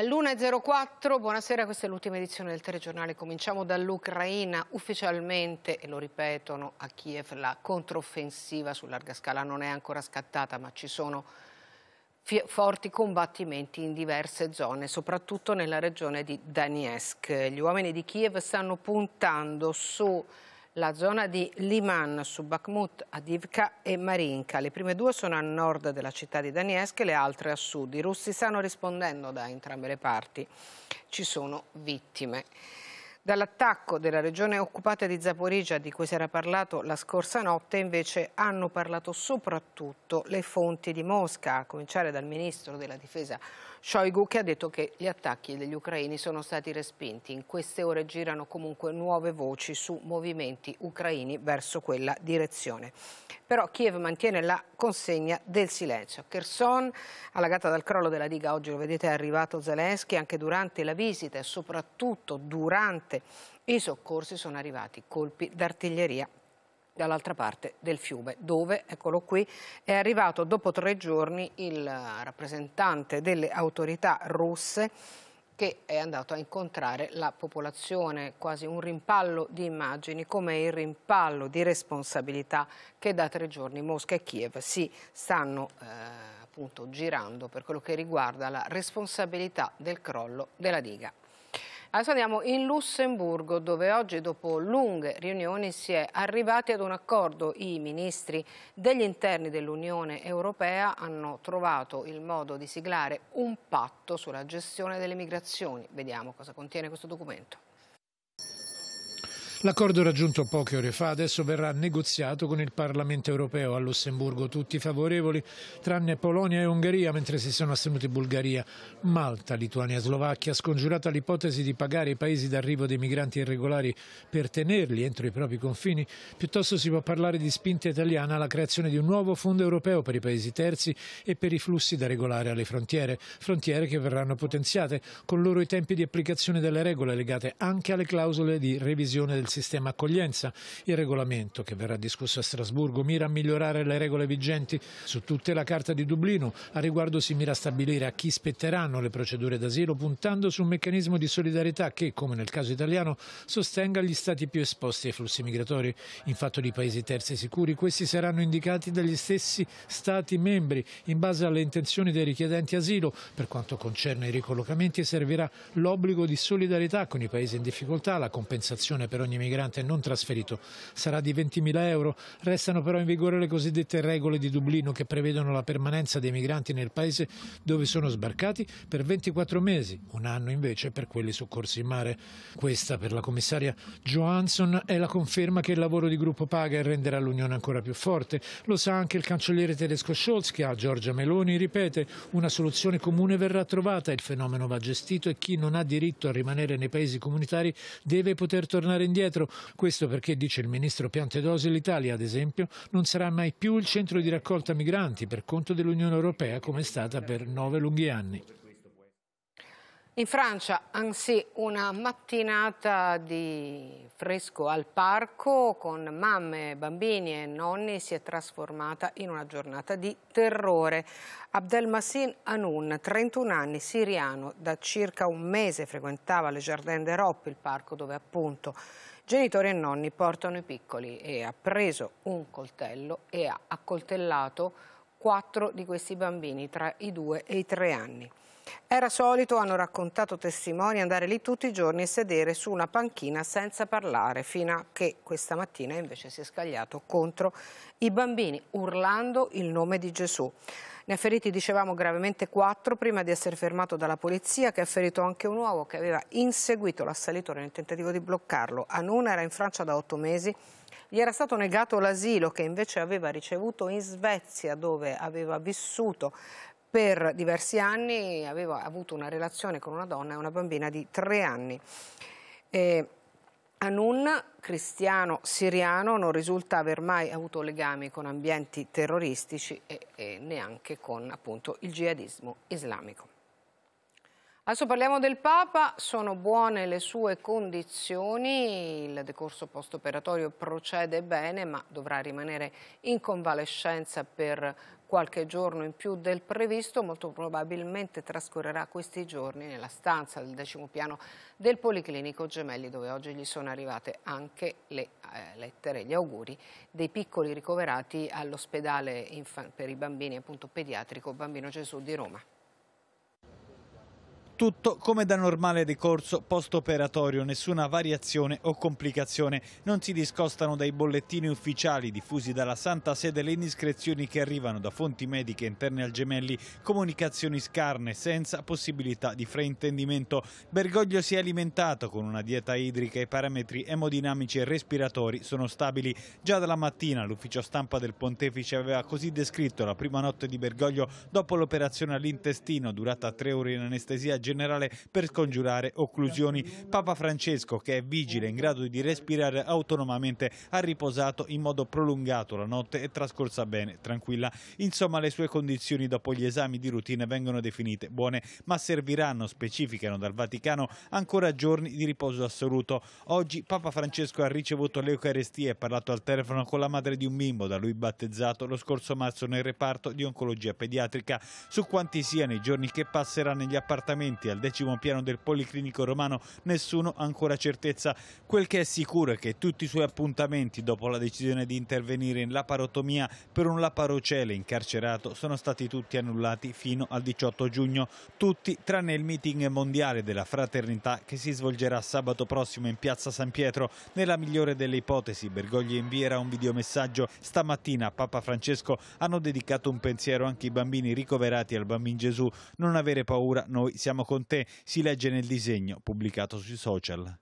È l'1.04, buonasera, questa è l'ultima edizione del telegiornale. Cominciamo dall'Ucraina. Ufficialmente, e lo ripetono a Kiev, la controffensiva su larga scala non è ancora scattata, ma ci sono forti combattimenti in diverse zone, soprattutto nella regione di Donetsk. Gli uomini di Kiev stanno puntando su la zona di Liman su Bakhmut, Adivka e Marinka. Le prime due sono a nord della città di Donetsk e le altre a sud. I russi stanno rispondendo da entrambe le parti. Ci sono vittime. Dall'attacco della regione occupata di Zaporizia di cui si era parlato la scorsa notte invece hanno parlato soprattutto le fonti di Mosca, a cominciare dal ministro della difesa Shoigu che ha detto che gli attacchi degli ucraini sono stati respinti. In queste ore girano comunque nuove voci su movimenti ucraini verso quella direzione. Però Kiev mantiene la consegna del silenzio. Kherson, allagata dal crollo della diga, oggi lo vedete è arrivato Zelensky, anche durante la visita e soprattutto durante i soccorsi sono arrivati colpi d'artiglieria dall'altra parte del fiume, dove, eccolo qui, è arrivato dopo tre giorni il rappresentante delle autorità russe che è andato a incontrare la popolazione, quasi un rimpallo di immagini, come il rimpallo di responsabilità che da tre giorni Mosca e Kiev si stanno eh, appunto girando per quello che riguarda la responsabilità del crollo della diga. Adesso andiamo in Lussemburgo dove oggi dopo lunghe riunioni si è arrivati ad un accordo. I ministri degli interni dell'Unione Europea hanno trovato il modo di siglare un patto sulla gestione delle migrazioni. Vediamo cosa contiene questo documento. L'accordo raggiunto poche ore fa adesso verrà negoziato con il Parlamento europeo a Lussemburgo, tutti favorevoli, tranne Polonia e Ungheria, mentre si sono astenuti Bulgaria, Malta, Lituania e Slovacchia, scongiurata l'ipotesi di pagare i paesi d'arrivo dei migranti irregolari per tenerli entro i propri confini, piuttosto si può parlare di spinta italiana alla creazione di un nuovo fondo europeo per i paesi terzi e per i flussi da regolare alle frontiere, frontiere che verranno potenziate, con loro i tempi di applicazione delle regole legate anche alle clausole di revisione del del sistema accoglienza. Il regolamento che verrà discusso a Strasburgo mira a migliorare le regole vigenti su tutta la Carta di Dublino. A riguardo si mira a stabilire a chi spetteranno le procedure d'asilo puntando su un meccanismo di solidarietà che, come nel caso italiano, sostenga gli stati più esposti ai flussi migratori. In fatto di paesi terzi sicuri, questi saranno indicati dagli stessi stati membri in base alle intenzioni dei richiedenti asilo. Per quanto concerne i ricollocamenti servirà l'obbligo di solidarietà con i paesi in difficoltà, la compensazione per ogni migrante non trasferito sarà di 20.000 euro. Restano però in vigore le cosiddette regole di Dublino che prevedono la permanenza dei migranti nel paese dove sono sbarcati per 24 mesi, un anno invece per quelli soccorsi in mare. Questa per la commissaria Johansson è la conferma che il lavoro di gruppo paga e renderà l'Unione ancora più forte. Lo sa anche il cancelliere tedesco Scholz che a Giorgia Meloni ripete una soluzione comune verrà trovata, il fenomeno va gestito e chi non ha diritto a rimanere nei paesi comunitari deve poter tornare indietro indietro, questo perché, dice il ministro Piantedosi, l'Italia, ad esempio, non sarà mai più il centro di raccolta migranti per conto dell'Unione Europea come è stata per nove lunghi anni. In Francia, anzi, una mattinata di fresco al parco con mamme, bambini e nonni si è trasformata in una giornata di terrore. Abdelmassin Anoun, 31 anni, siriano, da circa un mese frequentava le Jardin d'Europe, il parco dove appunto Genitori e nonni portano i piccoli e ha preso un coltello e ha accoltellato quattro di questi bambini tra i due e i tre anni. Era solito, hanno raccontato testimoni, andare lì tutti i giorni e sedere su una panchina senza parlare, fino a che questa mattina invece si è scagliato contro i bambini, urlando il nome di Gesù. Ne ha feriti, dicevamo, gravemente quattro prima di essere fermato dalla polizia che ha ferito anche un uomo che aveva inseguito l'assalitore nel tentativo di bloccarlo. Anun era in Francia da otto mesi gli era stato negato l'asilo che invece aveva ricevuto in Svezia dove aveva vissuto per diversi anni, aveva avuto una relazione con una donna e una bambina di tre anni. E Anun, cristiano siriano, non risulta aver mai avuto legami con ambienti terroristici e, e neanche con appunto, il jihadismo islamico. Adesso parliamo del Papa, sono buone le sue condizioni, il decorso post-operatorio procede bene ma dovrà rimanere in convalescenza per qualche giorno in più del previsto, molto probabilmente trascorrerà questi giorni nella stanza del decimo piano del Policlinico Gemelli, dove oggi gli sono arrivate anche le eh, lettere, gli auguri dei piccoli ricoverati all'ospedale per i bambini appunto, pediatrico Bambino Gesù di Roma. Tutto come da normale decorso post-operatorio, nessuna variazione o complicazione. Non si discostano dai bollettini ufficiali diffusi dalla Santa Sede le indiscrezioni che arrivano da fonti mediche interne al Gemelli, comunicazioni scarne senza possibilità di fraintendimento. Bergoglio si è alimentato con una dieta idrica, i parametri emodinamici e respiratori sono stabili. Già dalla mattina l'ufficio stampa del pontefice aveva così descritto la prima notte di Bergoglio dopo l'operazione all'intestino durata tre ore in anestesia generale generale per scongiurare occlusioni. Papa Francesco, che è vigile in grado di respirare autonomamente, ha riposato in modo prolungato la notte e trascorsa bene, tranquilla. Insomma, le sue condizioni dopo gli esami di routine vengono definite buone, ma serviranno, specificano dal Vaticano, ancora giorni di riposo assoluto. Oggi Papa Francesco ha ricevuto l'Eucarestia e parlato al telefono con la madre di un bimbo da lui battezzato lo scorso marzo nel reparto di oncologia pediatrica. Su quanti siano i giorni che passerà negli appartamenti presenti al decimo piano del Policlinico Romano nessuno ha ancora certezza. Quel che è sicuro è che tutti i suoi appuntamenti dopo la decisione di intervenire in laparotomia per un laparocele incarcerato sono stati tutti annullati fino al 18 giugno, tutti tranne il meeting mondiale della fraternità che si svolgerà sabato prossimo in piazza San Pietro. Nella migliore delle ipotesi Bergoglio invierà un videomessaggio. Stamattina a Papa Francesco hanno dedicato un pensiero anche i bambini ricoverati al Bambin Gesù. Non avere paura, noi siamo con te, si legge nel disegno pubblicato sui social.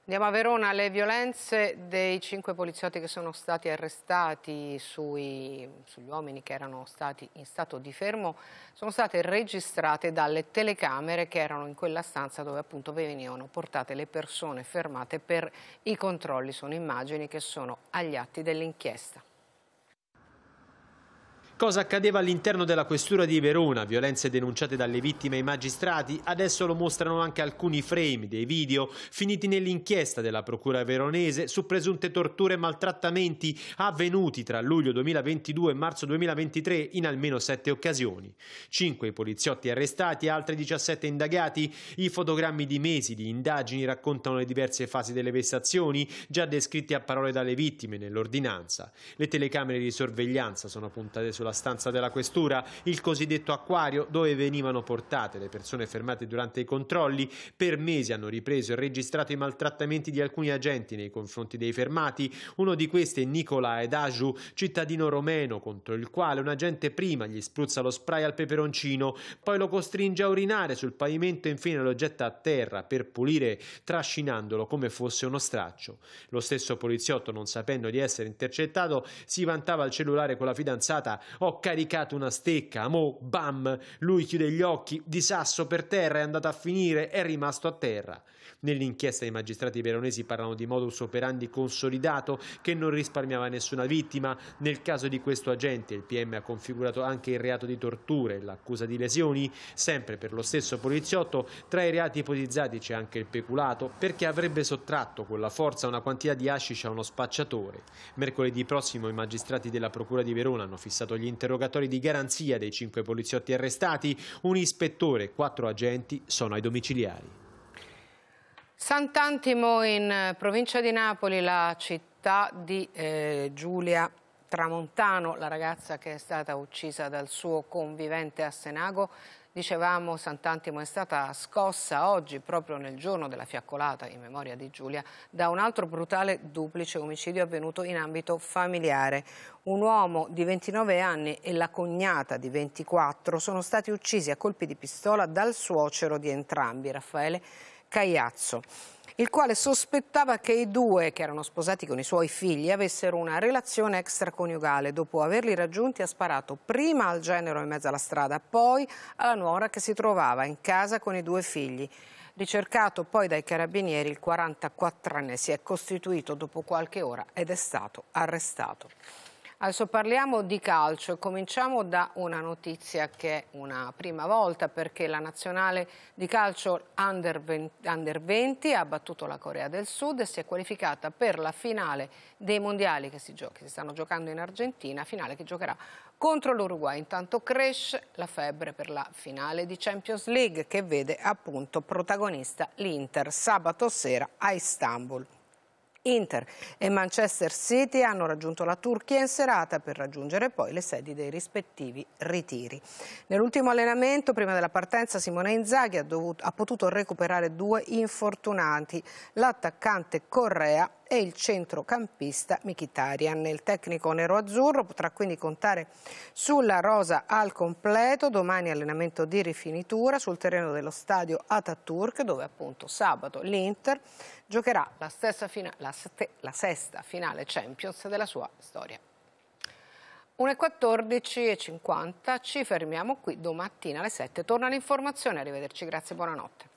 Andiamo a Verona, le violenze dei cinque poliziotti che sono stati arrestati sui, sugli uomini che erano stati in stato di fermo sono state registrate dalle telecamere che erano in quella stanza dove appunto venivano portate le persone fermate per i controlli. Sono immagini che sono agli atti dell'inchiesta. Cosa accadeva all'interno della questura di Verona, violenze denunciate dalle vittime ai magistrati, adesso lo mostrano anche alcuni frame dei video finiti nell'inchiesta della procura veronese su presunte torture e maltrattamenti avvenuti tra luglio 2022 e marzo 2023 in almeno sette occasioni. Cinque poliziotti arrestati e altri 17 indagati. I fotogrammi di mesi di indagini raccontano le diverse fasi delle vessazioni, già descritte a parole dalle vittime nell'ordinanza. Le telecamere di sorveglianza sono puntate sulla sulla stanza della questura, il cosiddetto acquario dove venivano portate le persone fermate durante i controlli. Per mesi hanno ripreso e registrato i maltrattamenti di alcuni agenti nei confronti dei fermati. Uno di questi è Nicola Edaju, cittadino romeno, contro il quale un agente prima gli spruzza lo spray al peperoncino, poi lo costringe a urinare sul pavimento e infine lo getta a terra per pulire trascinandolo come fosse uno straccio. Lo stesso poliziotto, non sapendo di essere intercettato, si vantava al cellulare con la fidanzata ho caricato una stecca, mo, bam, lui chiude gli occhi, di sasso per terra è andato a finire, è rimasto a terra. Nell'inchiesta i magistrati veronesi parlano di modus operandi consolidato che non risparmiava nessuna vittima. Nel caso di questo agente il PM ha configurato anche il reato di torture e l'accusa di lesioni. Sempre per lo stesso poliziotto, tra i reati ipotizzati c'è anche il peculato perché avrebbe sottratto con la forza una quantità di hashish a uno spacciatore. Mercoledì prossimo i magistrati della Procura di Verona hanno fissato gli gli interrogatori di garanzia dei cinque poliziotti arrestati, un ispettore e quattro agenti sono ai domiciliari. Sant'Antimo in eh, provincia di Napoli, la città di eh, Giulia Tramontano, la ragazza che è stata uccisa dal suo convivente a Senago, Dicevamo Sant'Antimo è stata scossa oggi, proprio nel giorno della fiaccolata in memoria di Giulia, da un altro brutale duplice omicidio avvenuto in ambito familiare. Un uomo di 29 anni e la cognata di 24 sono stati uccisi a colpi di pistola dal suocero di entrambi, Raffaele Cagliazzo il quale sospettava che i due, che erano sposati con i suoi figli, avessero una relazione extraconiugale. Dopo averli raggiunti ha sparato prima al genero in mezzo alla strada, poi alla nuora che si trovava in casa con i due figli. Ricercato poi dai carabinieri, il 44enne si è costituito dopo qualche ora ed è stato arrestato. Adesso parliamo di calcio e cominciamo da una notizia che è una prima volta perché la nazionale di calcio under 20, under 20 ha battuto la Corea del Sud e si è qualificata per la finale dei mondiali che si, giochi, si stanno giocando in Argentina, finale che giocherà contro l'Uruguay. Intanto cresce la febbre per la finale di Champions League che vede appunto protagonista l'Inter sabato sera a Istanbul. Inter e Manchester City hanno raggiunto la Turchia in serata per raggiungere poi le sedi dei rispettivi ritiri. Nell'ultimo allenamento, prima della partenza, Simone Inzaghi ha, dovuto, ha potuto recuperare due infortunati, l'attaccante Correa e il centrocampista Michitarian. Il tecnico nero-azzurro potrà quindi contare sulla rosa al completo, domani allenamento di rifinitura sul terreno dello stadio Atatürk dove appunto sabato l'Inter giocherà la, la, la sesta finale Champions della sua storia. 1.14.50, ci fermiamo qui, domattina alle 7 torna l'informazione, arrivederci, grazie, buonanotte.